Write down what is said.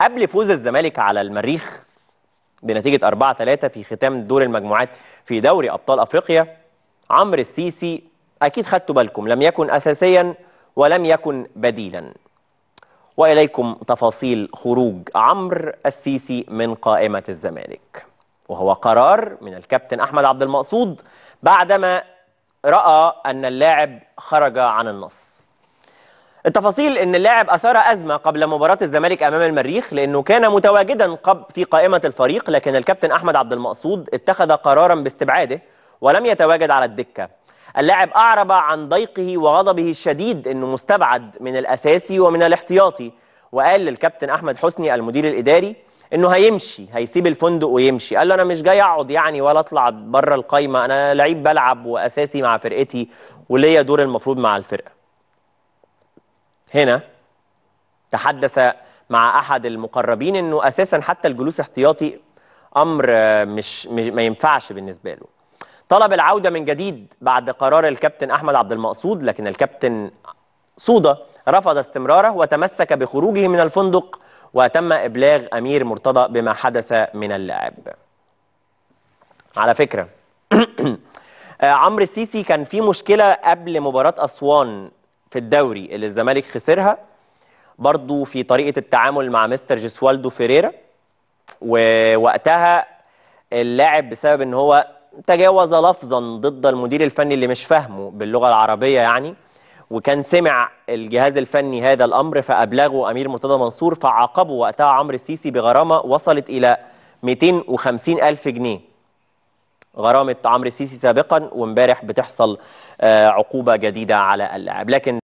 قبل فوز الزمالك على المريخ بنتيجة 4 3 في ختام دور المجموعات في دوري أبطال أفريقيا عمرو السيسي أكيد خدتوا بالكم لم يكن أساسيا ولم يكن بديلا وإليكم تفاصيل خروج عمرو السيسي من قائمة الزمالك وهو قرار من الكابتن أحمد عبد المقصود بعدما رأى أن اللاعب خرج عن النص التفاصيل ان اللاعب اثار ازمه قبل مباراه الزمالك امام المريخ لانه كان متواجدا في قائمه الفريق لكن الكابتن احمد عبد المقصود اتخذ قرارا باستبعاده ولم يتواجد على الدكه اللاعب اعرب عن ضيقه وغضبه الشديد انه مستبعد من الاساسي ومن الاحتياطي وقال للكابتن احمد حسني المدير الاداري انه هيمشي هيسيب الفندق ويمشي قال له انا مش جاي اقعد يعني ولا اطلع بره القايمه انا لعيب بلعب واساسي مع فرقتي وليا دور المفروض مع الفرقه هنا تحدث مع احد المقربين انه اساسا حتى الجلوس احتياطي امر مش, ما ينفعش بالنسبه له طلب العوده من جديد بعد قرار الكابتن احمد عبد المقصود لكن الكابتن صوده رفض استمراره وتمسك بخروجه من الفندق وتم ابلاغ امير مرتضى بما حدث من اللعب على فكره آه، عمرو السيسي كان في مشكله قبل مباراه اسوان في الدوري اللي الزمالك خسرها برضو في طريقه التعامل مع مستر جيسوالدو فيريرا ووقتها اللاعب بسبب ان هو تجاوز لفظا ضد المدير الفني اللي مش فاهمه باللغه العربيه يعني وكان سمع الجهاز الفني هذا الامر فابلغه امير مرتضى منصور فعاقبه وقتها عمرو السيسي بغرامه وصلت الى 250 الف جنيه غرامه عمرو السيسي سابقا وامبارح بتحصل آه، عقوبه جديده على اللاعب لكن